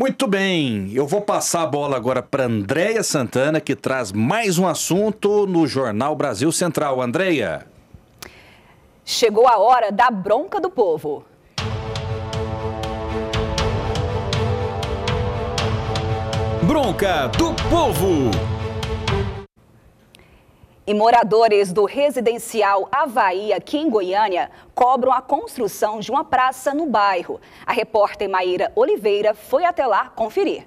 Muito bem, eu vou passar a bola agora para Andréia Santana, que traz mais um assunto no Jornal Brasil Central. Andréia. Chegou a hora da bronca do povo. Bronca do povo. E moradores do residencial Havaí, aqui em Goiânia, cobram a construção de uma praça no bairro. A repórter Maíra Oliveira foi até lá conferir.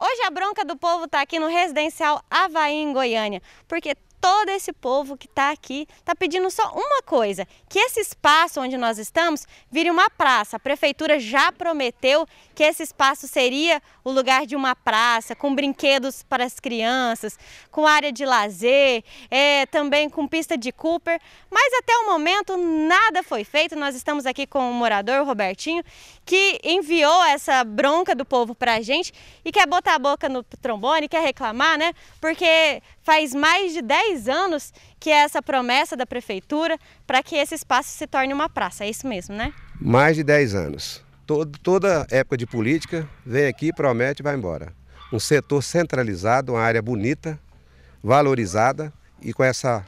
Hoje a bronca do povo está aqui no residencial Havaí, em Goiânia, porque todo esse povo que está aqui está pedindo só uma coisa: que esse espaço onde nós estamos vire uma praça. A prefeitura já prometeu que esse espaço seria o lugar de uma praça, com brinquedos para as crianças, com área de lazer, é, também com pista de Cooper. Mas até o momento nada foi feito. Nós estamos aqui com o morador, o Robertinho, que enviou essa bronca do povo para a gente e quer botar a boca no trombone, quer reclamar, né? Porque Faz mais de 10 anos que é essa promessa da prefeitura para que esse espaço se torne uma praça, é isso mesmo, né? Mais de 10 anos. Todo, toda época de política vem aqui, promete e vai embora. Um setor centralizado, uma área bonita, valorizada e com essa,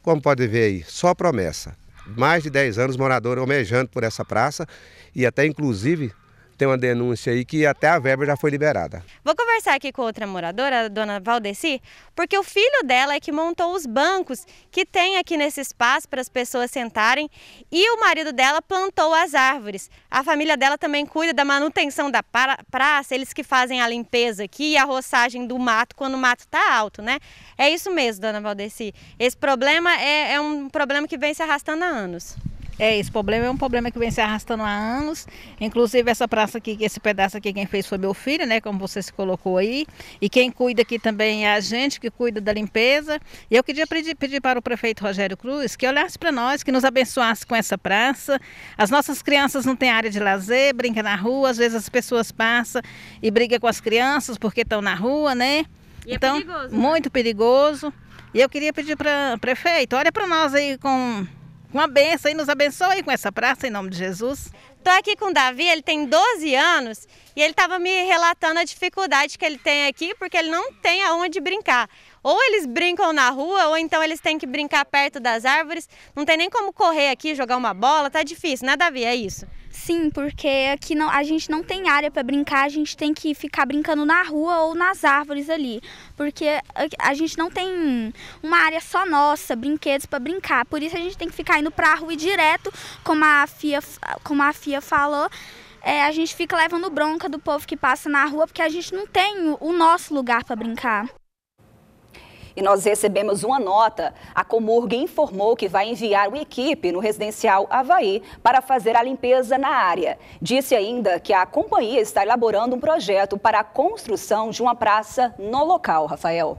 como pode ver aí, só promessa. Mais de 10 anos morador almejando por essa praça e até inclusive tem uma denúncia aí que até a verba já foi liberada. Vou conversar aqui com outra moradora, a dona Valdeci, porque o filho dela é que montou os bancos que tem aqui nesse espaço para as pessoas sentarem e o marido dela plantou as árvores. A família dela também cuida da manutenção da praça, eles que fazem a limpeza aqui e a roçagem do mato quando o mato está alto, né? É isso mesmo, dona Valdeci. Esse problema é, é um problema que vem se arrastando há anos. É, esse problema é um problema que vem se arrastando há anos. Inclusive essa praça aqui, esse pedaço aqui, quem fez foi meu filho, né? Como você se colocou aí. E quem cuida aqui também é a gente que cuida da limpeza. E eu queria pedir, pedir para o prefeito Rogério Cruz que olhasse para nós, que nos abençoasse com essa praça. As nossas crianças não têm área de lazer, brincam na rua, às vezes as pessoas passam e brigam com as crianças porque estão na rua, né? E é então, é perigoso, né? muito perigoso. E eu queria pedir para prefeito, olha para nós aí com uma benção e nos abençoe aí com essa praça em nome de Jesus. Estou aqui com o Davi, ele tem 12 anos e ele estava me relatando a dificuldade que ele tem aqui porque ele não tem aonde brincar. Ou eles brincam na rua, ou então eles têm que brincar perto das árvores. Não tem nem como correr aqui, jogar uma bola, tá difícil, né, Davi? É isso. Sim, porque aqui não, a gente não tem área para brincar, a gente tem que ficar brincando na rua ou nas árvores ali, porque a, gente não tem uma área só nossa, brinquedos para brincar. Por isso a gente tem que ficar indo para a rua e direto, como a Fia, como a Fia falou, é, a gente fica levando bronca do povo que passa na rua, porque a gente não tem o nosso lugar para brincar e nós recebemos uma nota. A Comurg informou que vai enviar uma equipe no residencial Havaí para fazer a limpeza na área. Disse ainda que a companhia está elaborando um projeto para a construção de uma praça no local, Rafael.